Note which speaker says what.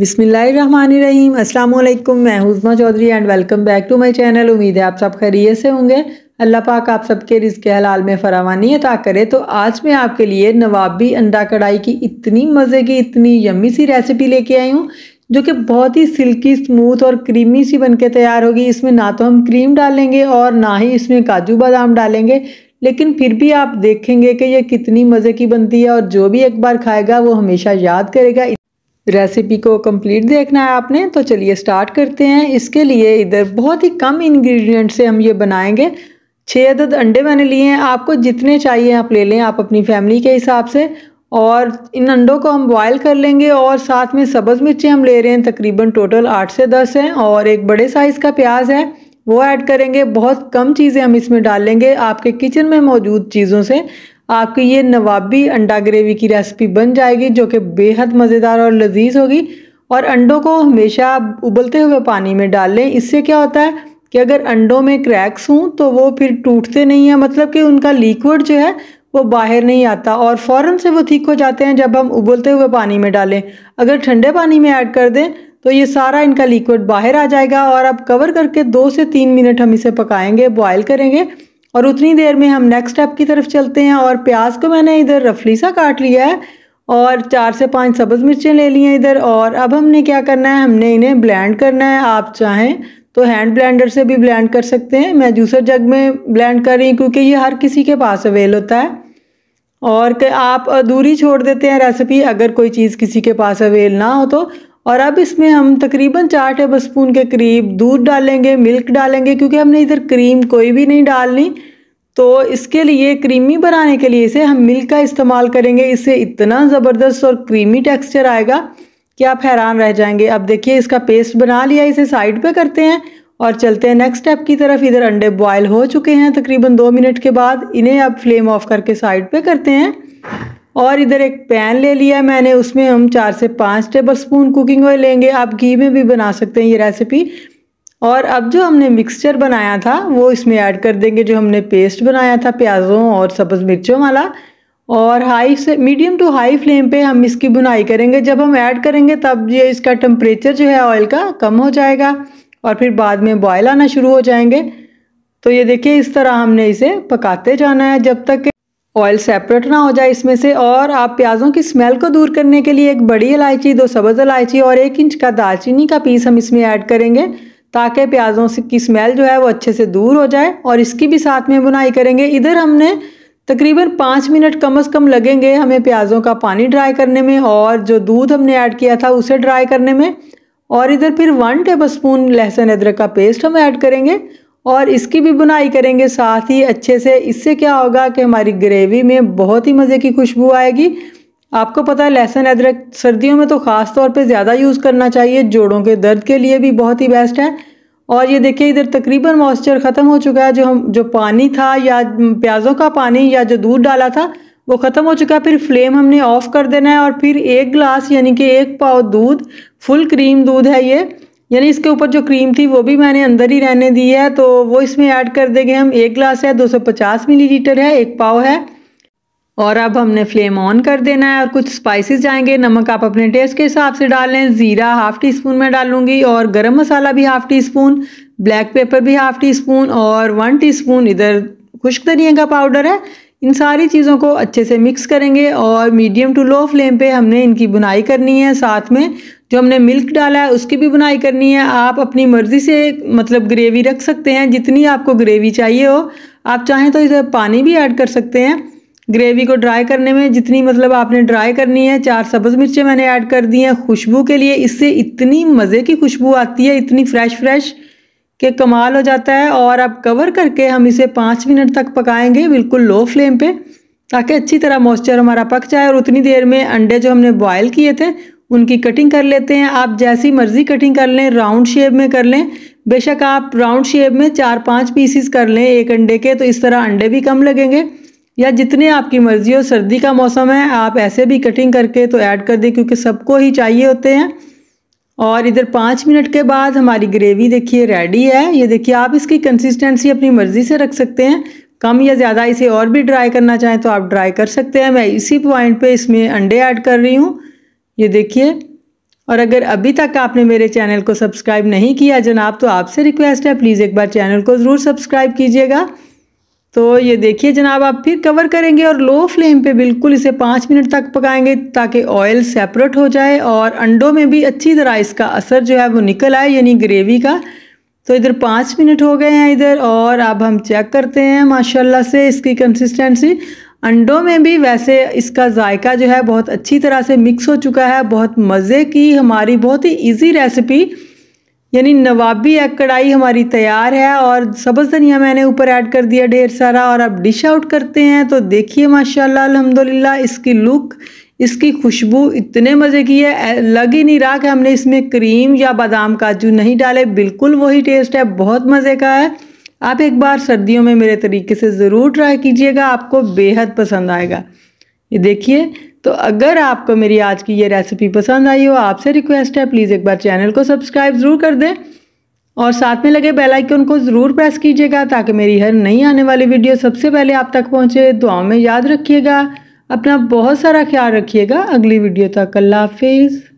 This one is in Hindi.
Speaker 1: बिसमीम अल्लाम मैं Huzma Chaudhry and welcome back to my channel उम्मीद है आप सब खैरियत से होंगे अल्लाह पाक आप सबके रिज़ हलाल में फरावानी अता करे तो आज मैं आपके लिए नवाबी अंडा कढ़ाई की इतनी मज़े की इतनी यमी सी रेसिपी लेके आई हूँ जो कि बहुत ही सिल्की स्मूथ और क्रीमी सी के तैयार होगी इसमें ना तो हम क्रीम डालेंगे और ना ही इसमें काजू बादाम डालेंगे लेकिन फिर भी आप देखेंगे कि यह कितनी मज़े की बनती है और जो भी एक बार खाएगा वो हमेशा याद करेगा रेसिपी को कंप्लीट देखना है आपने तो चलिए स्टार्ट करते हैं इसके लिए इधर बहुत ही कम इंग्रेडिएंट से हम ये बनाएंगे छः अदद अंडे मैंने लिए हैं आपको जितने चाहिए आप ले लें आप अपनी फैमिली के हिसाब से और इन अंडों को हम बॉयल कर लेंगे और साथ में सब्ज़ मिर्चें हम ले रहे हैं तकरीबन टोटल आठ से दस हैं और एक बड़े साइज़ का प्याज है वो ऐड करेंगे बहुत कम चीज़ें हम इसमें डालेंगे आपके किचन में मौजूद चीज़ों से आपकी ये नवाबी अंडा ग्रेवी की रेसिपी बन जाएगी जो कि बेहद मज़ेदार और लजीज होगी और अंडों को हमेशा उबलते हुए पानी में डाल लें इससे क्या होता है कि अगर अंडों में क्रैक्स हों तो वो फिर टूटते नहीं हैं मतलब कि उनका लिक्विड जो है वो बाहर नहीं आता और फ़ौरन से वो ठीक हो जाते हैं जब हम उबलते हुए पानी में डालें अगर ठंडे पानी में ऐड कर दें तो ये सारा इनका लिक्विड बाहर आ जाएगा और अब कवर करके दो से तीन मिनट हम इसे पकाएंगे बॉयल करेंगे और उतनी देर में हम नेक्स्ट स्टेप की तरफ चलते हैं और प्याज को मैंने इधर रफली सा काट लिया है और चार से पांच सब्ज़ मिर्चें ले ली हैं इधर और अब हमने क्या करना है हमने इन्हें ब्लेंड करना है आप चाहें तो हैंड ब्लेंडर से भी ब्लेंड कर सकते हैं मैं जूसर जग में ब्लेंड कर रही हूँ क्योंकि ये हर किसी के पास अवेल होता है और आप अधूरी छोड़ देते हैं रेसिपी अगर कोई चीज़ किसी के पास अवेल ना हो तो और अब इसमें हम तकरीबन चार टेबल स्पून के करीब दूध डालेंगे मिल्क डालेंगे क्योंकि हमने इधर क्रीम कोई भी नहीं डालनी तो इसके लिए क्रीमी बनाने के लिए इसे हम मिल्क का इस्तेमाल करेंगे इससे इतना ज़बरदस्त और क्रीमी टेक्सचर आएगा कि आप हैरान रह जाएंगे अब देखिए इसका पेस्ट बना लिया इसे साइड पे करते हैं और चलते हैं नेक्स्ट स्टेप की तरफ इधर अंडे बॉयल हो चुके हैं तकरीबन दो मिनट के बाद इन्हें अब फ्लेम ऑफ करके साइड पर करते हैं और इधर एक पैन ले लिया मैंने उसमें हम चार से पाँच टेबल स्पून कुकिंग ऑयल लेंगे आप घी में भी बना सकते हैं ये रेसिपी और अब जो हमने मिक्सचर बनाया था वो इसमें ऐड कर देंगे जो हमने पेस्ट बनाया था प्याज़ों और सब्ज़ मिर्चों वाला और हाई से मीडियम टू हाई फ्लेम पे हम इसकी बुनाई करेंगे जब हम ऐड करेंगे तब ये इसका टम्परेचर जो है ऑयल का कम हो जाएगा और फिर बाद में बॉयल आना शुरू हो जाएंगे तो ये देखिए इस तरह हमने इसे पकाते जाना है जब तक ऑयल सेपरेट ना हो जाए इसमें से और आप प्याज़ों की स्मेल को दूर करने के लिए एक बड़ी इलायची दो सब्ज़ इलायची और एक इंच का दालचीनी का पीस हम इसमें ऐड करेंगे ताकि प्याज़ों की स्मेल जो है वो अच्छे से दूर हो जाए और इसकी भी साथ में बुनाई करेंगे इधर हमने तकरीबन पाँच मिनट कम अज़ कम लगेंगे हमें प्याज़ों का पानी ड्राई करने में और जो दूध हमने ऐड किया था उसे ड्राई करने में और इधर फिर वन टेबल स्पून लहसुन अदरक का पेस्ट हम ऐड करेंगे और इसकी भी बुनाई करेंगे साथ ही अच्छे से इससे क्या होगा कि हमारी ग्रेवी में बहुत ही मज़े की खुशबू आएगी आपको पता है लहसुन अदरक सर्दियों में तो ख़ास तौर पे ज़्यादा यूज़ करना चाहिए जोड़ों के दर्द के लिए भी बहुत ही बेस्ट है और ये देखिए इधर तकरीबन मॉइस्चर ख़त्म हो चुका है जो हम जो पानी था या प्याज़ों का पानी या जो दूध डाला था वो ख़त्म हो चुका है फिर फ्लेम हमने ऑफ़ कर देना है और फिर एक ग्लास यानी कि एक पाव दूध फुल क्रीम दूध है ये यानी इसके ऊपर जो क्रीम थी वो भी मैंने अंदर ही रहने दी है तो वो इसमें ऐड कर देंगे हम एक ग्लास है 250 मिलीलीटर है एक पाव है और अब हमने फ्लेम ऑन कर देना है और कुछ स्पाइसेस जाएंगे नमक आप अपने टेस्ट के हिसाब से डाल लें ज़ीरा हाफ़ टी स्पून में डालूंगी और गरम मसाला भी half teaspoon black pepper भी हाफ़ टी स्पून और वन टी स्पून इधर खुश्क धनिया का पाउडर है इन सारी चीज़ों को अच्छे से मिक्स करेंगे और मीडियम टू लो फ्लेम पे हमने इनकी बुनाई करनी है साथ में जो हमने मिल्क डाला है उसकी भी बुनाई करनी है आप अपनी मर्ज़ी से मतलब ग्रेवी रख सकते हैं जितनी आपको ग्रेवी चाहिए हो आप चाहें तो इसे पानी भी ऐड कर सकते हैं ग्रेवी को ड्राई करने में जितनी मतलब आपने ड्राई करनी है चार सब्ज़ मिर्चें मैंने ऐड कर दी हैं खुशबू के लिए इससे इतनी मज़े की खुशबू आती है इतनी फ्रेश फ्रेश के कमाल हो जाता है और आप कवर करके हम इसे पाँच मिनट तक पकाएंगे बिल्कुल लो फ्लेम पे ताकि अच्छी तरह मॉइस्चर हमारा पक जाए और उतनी देर में अंडे जो हमने बॉयल किए थे उनकी कटिंग कर लेते हैं आप जैसी मर्ज़ी कटिंग कर लें राउंड शेप में कर लें बेशक आप राउंड शेप में चार पांच पीसीस कर लें एक अंडे के तो इस तरह अंडे भी कम लगेंगे या जितने आपकी मर्ज़ी हो सर्दी का मौसम है आप ऐसे भी कटिंग करके तो ऐड कर दें क्योंकि सबको ही चाहिए होते हैं और इधर पाँच मिनट के बाद हमारी ग्रेवी देखिए रेडी है ये देखिए आप इसकी कंसिस्टेंसी अपनी मर्ज़ी से रख सकते हैं कम या ज़्यादा इसे और भी ड्राई करना चाहें तो आप ड्राई कर सकते हैं मैं इसी पॉइंट पे इसमें अंडे ऐड कर रही हूँ ये देखिए और अगर अभी तक आपने मेरे चैनल को सब्सक्राइब नहीं किया जनाब तो आपसे रिक्वेस्ट है प्लीज़ एक बार चैनल को ज़रूर सब्सक्राइब कीजिएगा तो ये देखिए जनाब आप फिर कवर करेंगे और लो फ्लेम पे बिल्कुल इसे पाँच मिनट तक पकाएंगे ताकि ऑयल सेपरेट हो जाए और अंडों में भी अच्छी तरह इसका असर जो है वो निकल आए यानी ग्रेवी का तो इधर पाँच मिनट हो गए हैं इधर और अब हम चेक करते हैं माशाल्लाह से इसकी कंसिस्टेंसी अंडों में भी वैसे इसका जायका जो है बहुत अच्छी तरह से मिक्स हो चुका है बहुत मज़े की हमारी बहुत ही इजी रेसिपी यानी नवाबी एग कढ़ाई हमारी तैयार है और सब्ज़ धनिया मैंने ऊपर ऐड कर दिया ढेर सारा और अब डिश आउट करते हैं तो देखिए माशाल्लाह अल्हम्दुलिल्लाह इसकी लुक इसकी खुशबू इतने मज़े की है लग ही नहीं रहा कि हमने इसमें क्रीम या बादाम काजू नहीं डाले बिल्कुल वही टेस्ट है बहुत मज़े का है आप एक बार सर्दियों में मेरे तरीके से ज़रूर ट्राई कीजिएगा आपको बेहद पसंद आएगा ये देखिए तो अगर आपको मेरी आज की ये रेसिपी पसंद आई हो आपसे रिक्वेस्ट है प्लीज़ एक बार चैनल को सब्सक्राइब ज़रूर कर दें और साथ में लगे बेल आइकन को ज़रूर प्रेस कीजिएगा ताकि मेरी हर नई आने वाली वीडियो सबसे पहले आप तक पहुँचे दुआओं में याद रखिएगा अपना बहुत सारा ख्याल रखिएगा अगली वीडियो तक अल्लाह हाफिज़